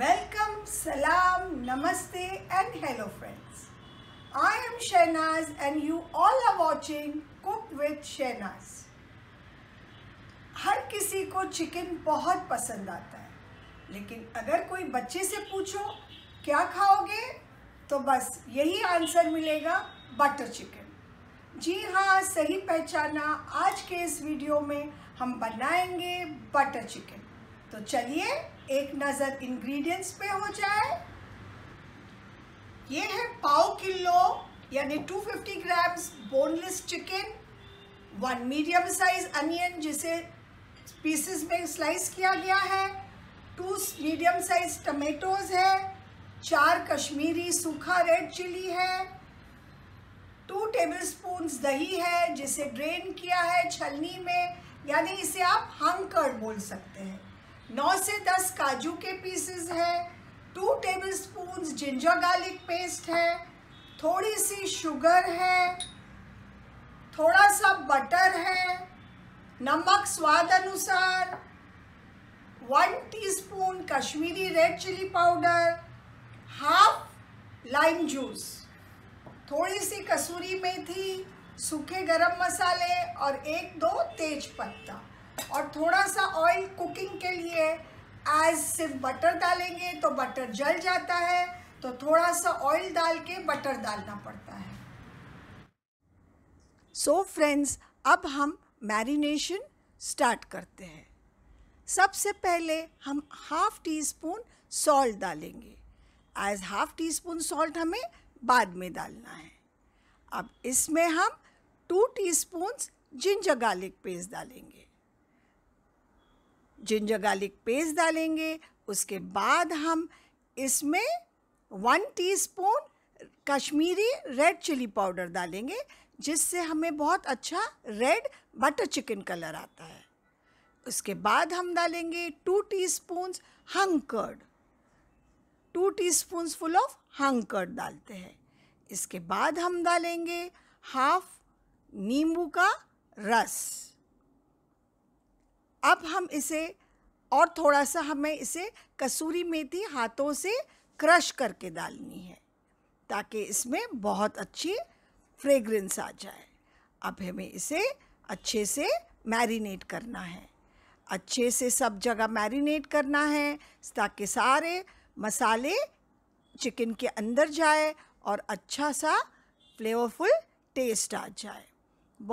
Welcome सलाम नमस्ते and hello friends I am Shahnaz and you all are watching cook with Shahnaz हर किसी को चिकन बहुत पसंद आता है लेकिन अगर कोई बच्चे से पूछो क्या खाओगे तो बस यही आंसर मिलेगा बटर चिकन जी हाँ सही पहचाना आज के इस वीडियो में हम बनाएंगे बटर चिकन तो चलिए एक नज़र इंग्रेडिएंट्स पे हो जाए ये है पाओ किलो यानी 250 grams boneless chicken one medium size onion जिसे पीसेस में स्लाइस किया गया है टू मीडियम साइज टमेटोज है चार कश्मीरी सूखा रेड चिली है टू स्पून दही है जिसे ड्रेन किया है छलनी में यानी इसे आप हंग कर बोल सकते हैं नौ से दस काजू के पीसेस है two tablespoon ginger garlic paste है थोड़ी सी शुगर है थोड़ा सा बटर है नमक स्वाद अनुसार one teaspoon Kashmiri red chilli powder half lime juice थोड़ी सी कसूरी मेथी सूखे गरम मसाले और एक दो तेज पत्ता और थोड़ा सा ऑयल कुकिंग के लिए एज सिर्फ बटर डालेंगे तो बटर जल जाता है तो थोड़ा सा ऑयल डाल के बटर डालना पड़ता है सो so फ्रेंड्स अब हम मैरिनेशन स्टार्ट करते हैं सबसे पहले हम हाफ टी स्पून सॉल्ट डालेंगे as half teaspoon salt हमें बाद में डालना है अब इसमें हम two teaspoon ginger garlic paste डालेंगे जिंजर गार्लिक पेस्ट डालेंगे उसके बाद हम इसमें one teaspoon Kashmiri red chilli powder डालेंगे जिससे हमें बहुत अच्छा रेड बटर चिकन कलर आता है उसके बाद हम डालेंगे two teaspoon spoons curd two teaspoon full of hung curd डालते हैं इसके बाद हम डालेंगे हाफ नींबू का रस अब हम इसे और थोड़ा सा हमें इसे कसूरी मेथी हाथों से क्रश करके डालनी है ताकि इसमें बहुत अच्छी फ्रेगरेंस आ जाए अब हमें इसे अच्छे से मैरिनेट करना है अच्छे से सब जगह मैरिनेट करना है ताकि सारे मसाले चिकन के अंदर जाए और अच्छा सा फ्लेवरफुल टेस्ट आ जाए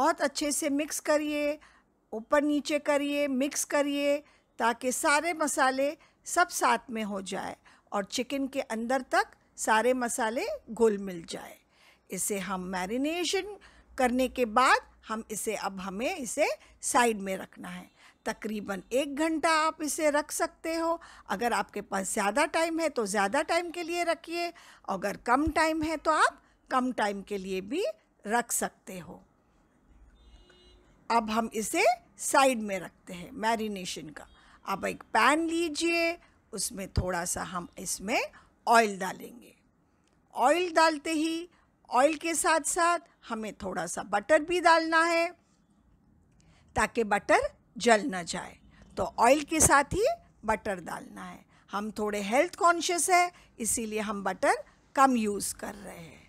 बहुत अच्छे से मिक्स करिए ऊपर नीचे करिए मिक्स करिए ताकि सारे मसाले सब साथ में हो जाए और चिकन के अंदर तक सारे मसाले घुल मिल जाए इसे हम मैरिनेशन करने के बाद हम इसे अब हमें इसे साइड में रखना है तकरीबन एक घंटा आप इसे रख सकते हो अगर आपके पास ज़्यादा टाइम है तो ज़्यादा टाइम के लिए रखिए अगर कम टाइम है तो आप कम टाइम के लिए भी रख सकते हो अब हम इसे साइड में रखते हैं मैरिनेशन का आप एक पैन लीजिए उसमें थोड़ा सा हम इसमें ऑयल डालेंगे ऑयल डालते ही ऑयल के साथ साथ हमें थोड़ा सा बटर भी डालना है ताकि बटर जल ना जाए तो ऑयल के साथ ही बटर डालना है हम थोड़े हेल्थ कॉन्शियस है इसीलिए हम बटर कम यूज़ कर रहे हैं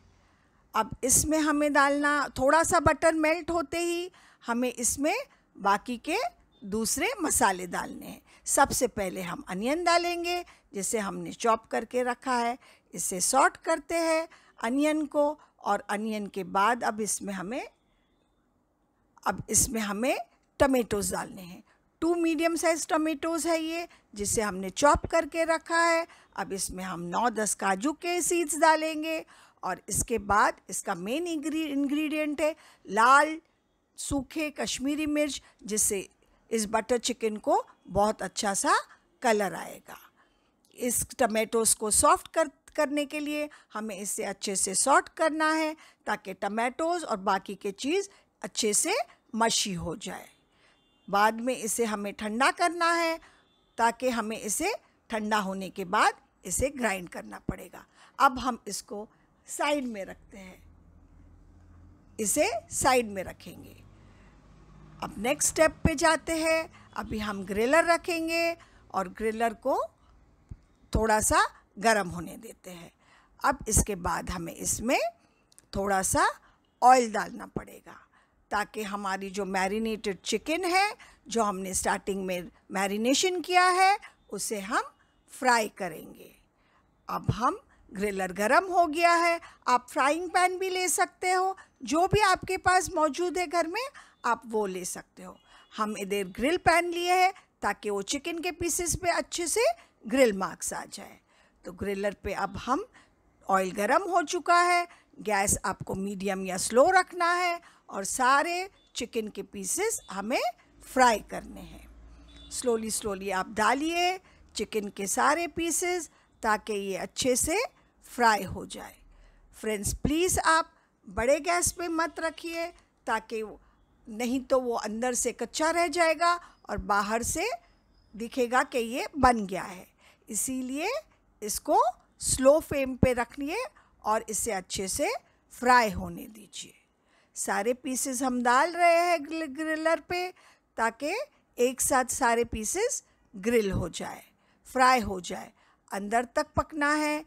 अब इसमें हमें डालना थोड़ा सा बटर मेल्ट होते ही हमें इसमें बाकी के दूसरे मसाले डालने हैं सबसे पहले हम अनियन डालेंगे जिसे हमने चॉप करके रखा है इसे सॉर्ट करते हैं अनियन को और अनियन के बाद अब इसमें हमें अब इसमें हमें टमेटोज़ डालने हैं टू मीडियम साइज़ टमेटोज़ है ये जिसे हमने चॉप करके रखा है अब इसमें हम नौ दस काजू के सीड्स डालेंगे और इसके बाद इसका मेन इंग्रेडिएंट है लाल सूखे कश्मीरी मिर्च जिससे इस बटर चिकन को बहुत अच्छा सा कलर आएगा इस टमेटोस को सॉफ्ट कर करने के लिए हमें इसे अच्छे से सॉर्ट करना है ताकि टमेटोज़ और बाकी के चीज़ अच्छे से मशी हो जाए बाद में इसे हमें ठंडा करना है ताकि हमें इसे ठंडा होने के बाद इसे ग्राइंड करना पड़ेगा अब हम इसको साइड में रखते हैं इसे साइड में रखेंगे अब नेक्स्ट स्टेप पे जाते हैं अभी हम ग्रिलर रखेंगे और ग्रिलर को थोड़ा सा गर्म होने देते हैं अब इसके बाद हमें इसमें थोड़ा सा ऑयल डालना पड़ेगा ताकि हमारी जो मैरिनेटेड चिकन है जो हमने स्टार्टिंग में मैरिनेशन किया है उसे हम फ्राई करेंगे अब हम ग्रिलर गरम हो गया है आप फ्राइंग पैन भी ले सकते हो जो भी आपके पास मौजूद है घर में आप वो ले सकते हो हम इधर ग्रिल पैन लिए हैं ताकि वो चिकन के पीसेस पे अच्छे से ग्रिल मार्क्स आ जाए तो ग्रिलर पे अब हम ऑयल गरम हो चुका है गैस आपको मीडियम या स्लो रखना है और सारे चिकन के पीसेस हमें फ्राई करने हैं स्लोली स्लोली आप डालिए चिकन के सारे पीसेस ताकि ये अच्छे से फ्राई हो जाए फ्रेंड्स प्लीज़ आप बड़े गैस पे मत रखिए ताकि नहीं तो वो अंदर से कच्चा रह जाएगा और बाहर से दिखेगा कि ये बन गया है इसीलिए इसको स्लो फ्लेम पे रखिए और इसे अच्छे से फ्राई होने दीजिए सारे पीसेस हम डाल रहे हैं ग्रिलर पे ताकि एक साथ सारे पीसेस ग्रिल हो जाए फ्राई हो जाए अंदर तक पकना है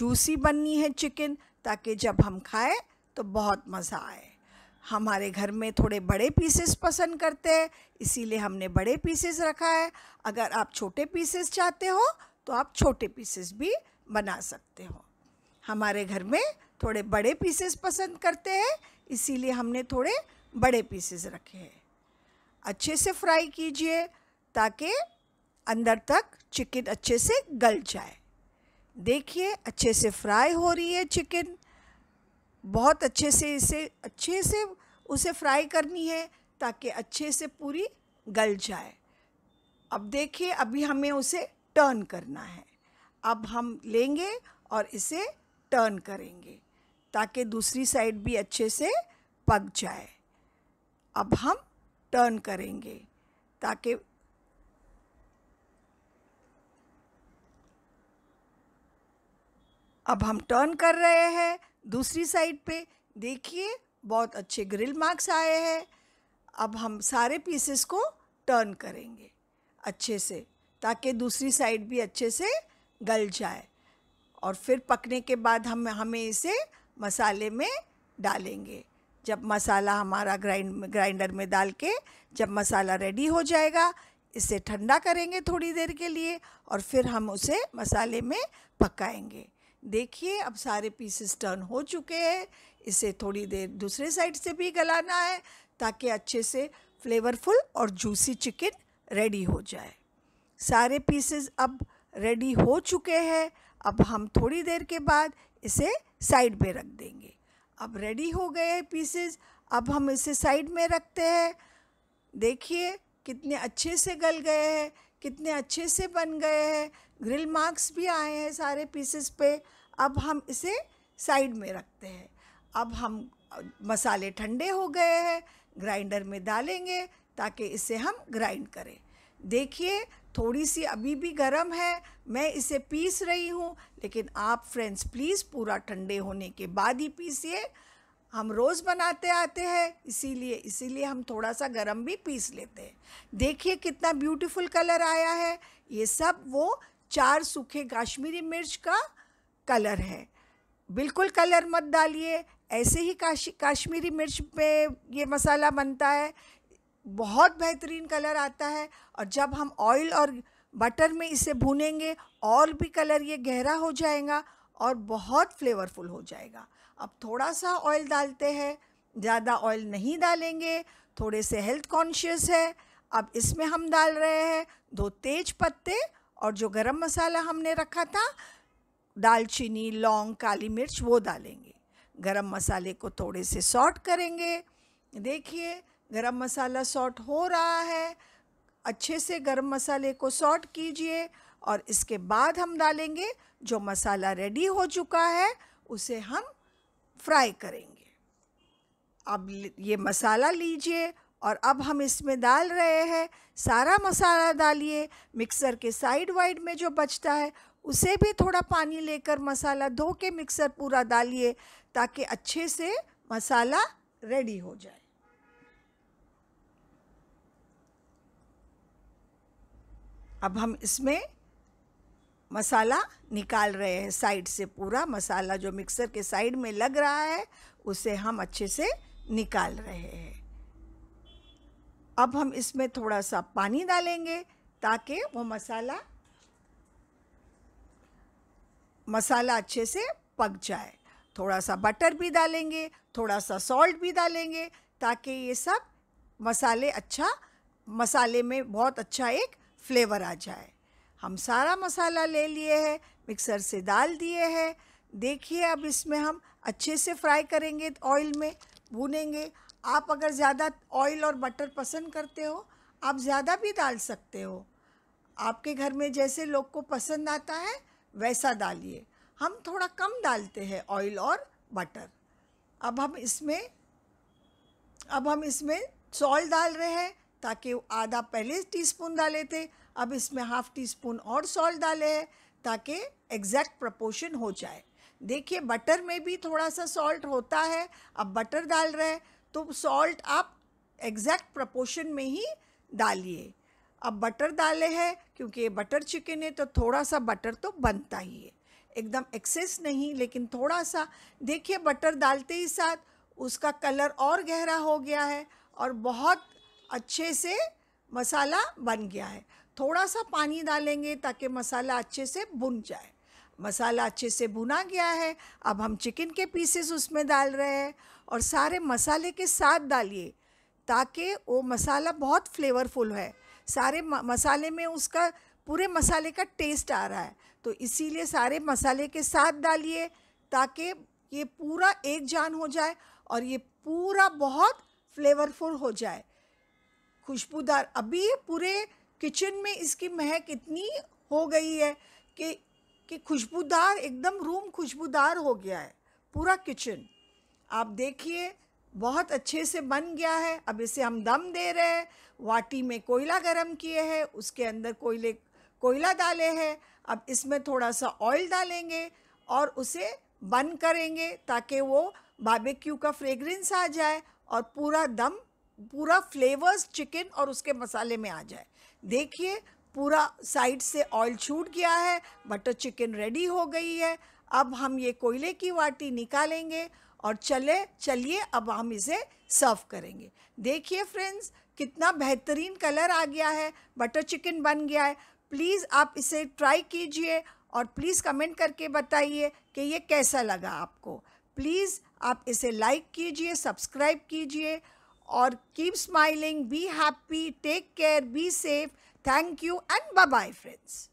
जूसी बननी है चिकन ताकि जब हम खाएं तो बहुत मज़ा आए हमारे घर में थोड़े बड़े पीसेस पसंद करते हैं इसीलिए हमने बड़े पीसेस रखा है अगर आप छोटे पीसेस चाहते हो तो आप छोटे पीसेस भी बना सकते हो हमारे घर में थोड़े बड़े पीसेस पसंद करते हैं इसीलिए हमने थोड़े बड़े पीसेस रखे हैं अच्छे से फ्राई कीजिए ताकि अंदर तक चिकन अच्छे से गल जाए देखिए अच्छे से फ्राई हो रही है चिकन बहुत अच्छे से इसे अच्छे से उसे फ्राई करनी है ताकि अच्छे से पूरी गल जाए अब देखिए अभी हमें उसे टर्न करना है अब हम लेंगे और इसे टर्न करेंगे ताकि दूसरी साइड भी अच्छे से पक जाए अब हम टर्न करेंगे ताकि अब हम टर्न कर रहे हैं दूसरी साइड पे देखिए बहुत अच्छे ग्रिल मार्क्स आए हैं अब हम सारे पीसेस को टर्न करेंगे अच्छे से ताकि दूसरी साइड भी अच्छे से गल जाए और फिर पकने के बाद हम हमें इसे मसाले में डालेंगे जब मसाला हमारा ग्राइंड ग्राइंडर में डाल के जब मसाला रेडी हो जाएगा इसे ठंडा करेंगे थोड़ी देर के लिए और फिर हम उसे मसाले में पकाएंगे देखिए अब सारे पीसेस टर्न हो चुके हैं इसे थोड़ी देर दूसरे साइड से भी गलाना है ताकि अच्छे से फ्लेवरफुल और जूसी चिकन रेडी हो जाए सारे पीसेस अब रेडी हो चुके हैं अब हम थोड़ी देर के बाद इसे साइड में रख देंगे अब रेडी हो गए हैं पीसेस अब हम इसे साइड में रखते हैं देखिए कितने अच्छे से गल गए हैं कितने अच्छे से बन गए हैं ग्रिल मार्क्स भी आए हैं सारे पीसेस पे अब हम इसे साइड में रखते हैं अब हम मसाले ठंडे हो गए हैं ग्राइंडर में डालेंगे ताकि इसे हम ग्राइंड करें देखिए थोड़ी सी अभी भी गर्म है मैं इसे पीस रही हूँ लेकिन आप फ्रेंड्स प्लीज़ पूरा ठंडे होने के बाद ही पीसिए हम रोज़ बनाते आते हैं इसीलिए इसीलिए हम थोड़ा सा गरम भी पीस लेते हैं देखिए कितना ब्यूटीफुल कलर आया है ये सब वो चार सूखे काश्मीरी मिर्च का कलर है बिल्कुल कलर मत डालिए ऐसे ही काश काश्मीरी मिर्च पे ये मसाला बनता है बहुत बेहतरीन कलर आता है और जब हम ऑयल और बटर में इसे भूनेंगे और भी कलर ये गहरा हो जाएगा और बहुत फ्लेवरफुल हो जाएगा अब थोड़ा सा ऑयल डालते हैं ज़्यादा ऑयल नहीं डालेंगे थोड़े से हेल्थ कॉन्शियस है अब इसमें हम डाल रहे हैं दो तेज पत्ते और जो गरम मसाला हमने रखा था दालचीनी लौंग काली मिर्च वो डालेंगे गरम मसाले को थोड़े से सॉट करेंगे देखिए गरम मसाला सॉट हो रहा है अच्छे से गरम मसाले को सॉल्ट कीजिए और इसके बाद हम डालेंगे जो मसाला रेडी हो चुका है उसे हम फ्राई करेंगे अब ये मसाला लीजिए और अब हम इसमें डाल रहे हैं सारा मसाला डालिए मिक्सर के साइड वाइड में जो बचता है उसे भी थोड़ा पानी लेकर मसाला धो के मिक्सर पूरा डालिए ताकि अच्छे से मसाला रेडी हो जाए अब हम इसमें मसाला निकाल रहे हैं साइड से पूरा मसाला जो मिक्सर के साइड में लग रहा है उसे हम अच्छे से निकाल रहे हैं अब हम इसमें थोड़ा सा पानी डालेंगे ताकि वो मसाला मसाला अच्छे से पक जाए थोड़ा सा बटर भी डालेंगे थोड़ा सा सॉल्ट भी डालेंगे ताकि ये सब मसाले अच्छा मसाले में बहुत अच्छा एक फ्लेवर आ जाए हम सारा मसाला ले लिए है मिक्सर से डाल दिए है देखिए अब इसमें हम अच्छे से फ्राई करेंगे ऑयल में भूनेंगे आप अगर ज़्यादा ऑयल और बटर पसंद करते हो आप ज़्यादा भी डाल सकते हो आपके घर में जैसे लोग को पसंद आता है वैसा डालिए हम थोड़ा कम डालते हैं ऑयल और बटर अब हम इसमें अब हम इसमें सॉल्ट डाल रहे हैं ताकि आधा पहले टीस्पून डाले थे अब इसमें हाफ़ टी स्पून और सॉल्ट डाले हैं ताकि एग्जैक्ट प्रपोर्शन हो जाए देखिए बटर में भी थोड़ा सा सॉल्ट होता है अब बटर डाल रहे हैं तो सॉल्ट आप एग्जैक्ट प्रपोर्शन में ही डालिए अब बटर डाले हैं क्योंकि ये बटर चिकन है तो थोड़ा सा बटर तो बनता ही है एकदम एक्सेस नहीं लेकिन थोड़ा सा देखिए बटर डालते ही साथ उसका कलर और गहरा हो गया है और बहुत अच्छे से मसाला बन गया है थोड़ा सा पानी डालेंगे ताकि मसाला अच्छे से भुन जाए मसाला अच्छे से भुना गया है अब हम चिकन के पीसेस उसमें डाल रहे हैं और सारे मसाले के साथ डालिए ताकि वो मसाला बहुत फ्लेवरफुल है सारे मसाले में उसका पूरे मसाले का टेस्ट आ रहा है तो इसीलिए सारे मसाले के साथ डालिए ताकि ये पूरा एक जान हो जाए और ये पूरा बहुत फ्लेवरफुल हो जाए खुशबूदार अभी पूरे किचन में इसकी महक इतनी हो गई है कि कि खुशबूदार एकदम रूम खुशबूदार हो गया है पूरा किचन आप देखिए बहुत अच्छे से बन गया है अब इसे हम दम दे रहे हैं वाटी में कोयला गरम किए हैं उसके अंदर कोयले कोयला डाले हैं अब इसमें थोड़ा सा ऑयल डालेंगे और उसे बंद करेंगे ताकि वो बाबेक्यू का फ्रेगरेंस आ जाए और पूरा दम पूरा फ्लेवर्स चिकन और उसके मसाले में आ जाए देखिए पूरा साइड से ऑयल छूट गया है बटर चिकन रेडी हो गई है अब हम ये कोयले की वाटी निकालेंगे और चले चलिए अब हम इसे सर्व करेंगे देखिए फ्रेंड्स कितना बेहतरीन कलर आ गया है बटर चिकन बन गया है प्लीज़ आप इसे ट्राई कीजिए और प्लीज़ कमेंट करके बताइए कि ये कैसा लगा आपको प्लीज़ आप इसे लाइक कीजिए सब्सक्राइब कीजिए और keep smiling be happy take care be safe Thank you and bye bye friends.